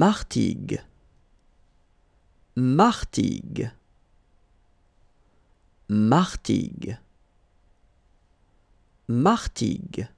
Martigues. Martigues. Martigues. Martigues.